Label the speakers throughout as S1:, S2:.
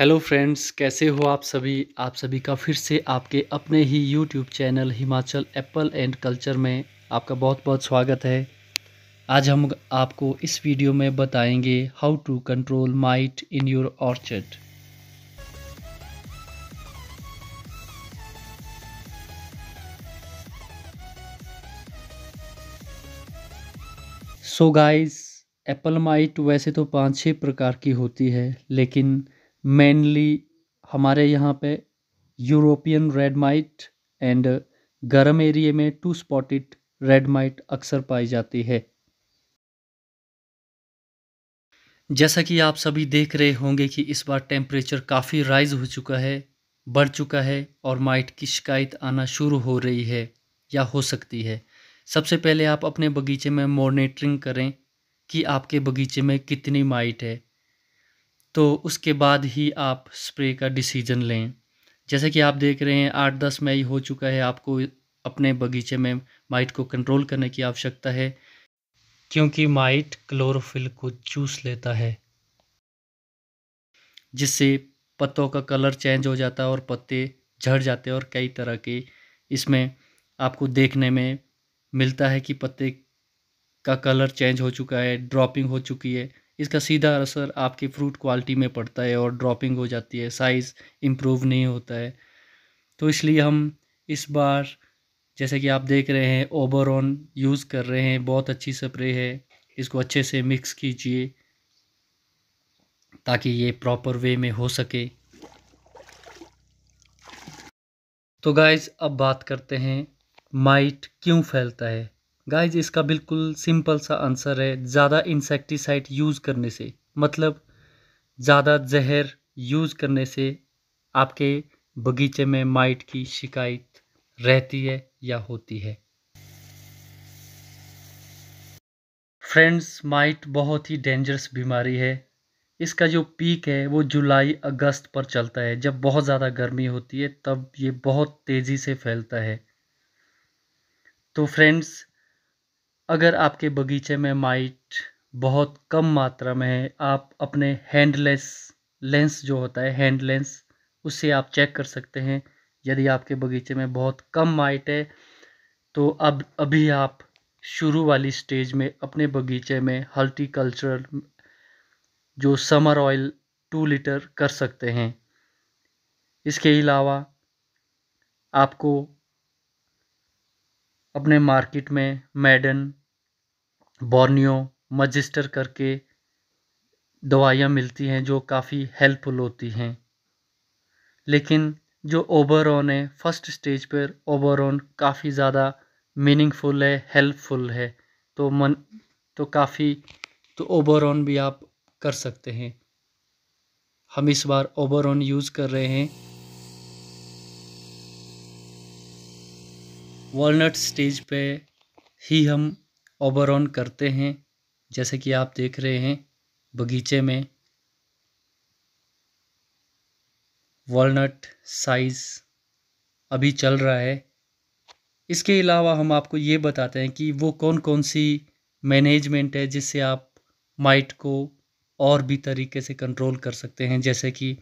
S1: hello friends कैसे हो आप सभी आप सभी का फिर से आपके अपने ही YouTube channel Himachal apple and culture में आपका बहुत बहुत स्वागत है आज हम आपको इस वीडियो में बताएंगे how to control mite in your orchard so guys apple mite वैसे तो पांच छः प्रकार की होती है लेकिन मेनली हमारे यहाँ पे यूरोपियन रेड माइट एंड गर्म एरिए में टू स्पॉटेड रेड माइट अक्सर पाई जाती है जैसा कि आप सभी देख रहे होंगे कि इस बार टेम्परेचर काफ़ी राइज हो चुका है बढ़ चुका है और माइट की शिकायत आना शुरू हो रही है या हो सकती है सबसे पहले आप अपने बगीचे में मॉनिटरिंग करें कि आपके बगीचे में कितनी माइट है तो उसके बाद ही आप स्प्रे का डिसीजन लें जैसे कि आप देख रहे हैं आठ दस मई हो चुका है आपको अपने बगीचे में माइट को कंट्रोल करने की आवश्यकता है क्योंकि माइट क्लोरोफिल को चूस लेता है जिससे पत्तों का कलर चेंज हो जाता है और पत्ते झड़ जाते हैं और कई तरह के इसमें आपको देखने में मिलता है कि पत्ते का कलर चेंज हो चुका है ड्रॉपिंग हो चुकी है इसका सीधा असर आपके फ्रूट क्वालिटी में पड़ता है और ड्रॉपिंग हो जाती है साइज़ इम्प्रूव नहीं होता है तो इसलिए हम इस बार जैसे कि आप देख रहे हैं ओबरऑन यूज़ कर रहे हैं बहुत अच्छी स्प्रे है इसको अच्छे से मिक्स कीजिए ताकि ये प्रॉपर वे में हो सके तो गाइज़ अब बात करते हैं माइट क्यों फैलता है गाइज इसका बिल्कुल सिंपल सा आंसर है ज़्यादा इंसेक्टिसाइड यूज़ करने से मतलब ज़्यादा जहर यूज़ करने से आपके बगीचे में माइट की शिकायत रहती है या होती है फ्रेंड्स माइट बहुत ही डेंजरस बीमारी है इसका जो पीक है वो जुलाई अगस्त पर चलता है जब बहुत ज़्यादा गर्मी होती है तब ये बहुत तेज़ी से फैलता है तो फ्रेंड्स अगर आपके बगीचे में माइट बहुत कम मात्रा में है आप अपने हैंडलेस लेंस जो होता है हैंड लेंस उससे आप चेक कर सकते हैं यदि आपके बगीचे में बहुत कम माइट है तो अब अभी आप शुरू वाली स्टेज में अपने बगीचे में हल्टीकल्चरल जो समर ऑयल टू लीटर कर सकते हैं इसके अलावा आपको अपने मार्केट में मैडन बोर्नियो मजिस्टर करके दवाइयाँ मिलती हैं जो काफ़ी हेल्पफुल होती हैं लेकिन जो ओबरऑन है फर्स्ट स्टेज पर ओबरऑन काफ़ी ज़्यादा मीनिंगफुल है हेल्पफुल है तो मन तो काफ़ी तो ओबरऑन भी आप कर सकते हैं हम इस बार ओबरऑन यूज़ कर रहे हैं वॉलनट स्टेज पे ही हम ओबरऑन करते हैं जैसे कि आप देख रहे हैं बगीचे में वॉलनट साइज़ अभी चल रहा है इसके अलावा हम आपको ये बताते हैं कि वो कौन कौन सी मैनेजमेंट है जिससे आप माइट को और भी तरीके से कंट्रोल कर सकते हैं जैसे कि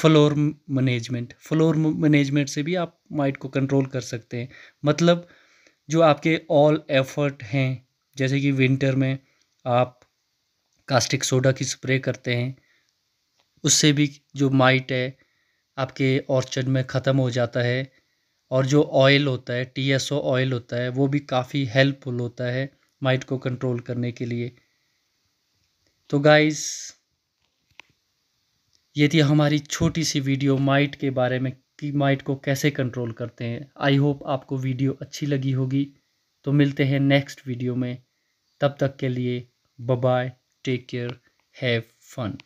S1: फ्लोर मैनेजमेंट फ्लोर मैनेजमेंट से भी आप माइट को कंट्रोल कर सकते हैं मतलब जो आपके ऑल एफर्ट हैं जैसे कि विंटर में आप कास्टिक सोडा की स्प्रे करते हैं उससे भी जो माइट है आपके ऑर्चर्ड में ख़त्म हो जाता है और जो ऑयल होता है टी एस ओ ऑयल होता है वो भी काफ़ी हेल्पफुल होता है माइट को कंट्रोल करने के लिए तो गाइस ये थी हमारी छोटी सी वीडियो माइट के बारे में कि माइट को कैसे कंट्रोल करते हैं आई होप आपको वीडियो अच्छी लगी होगी तो मिलते हैं नेक्स्ट वीडियो में तब तक के लिए bye take care have fun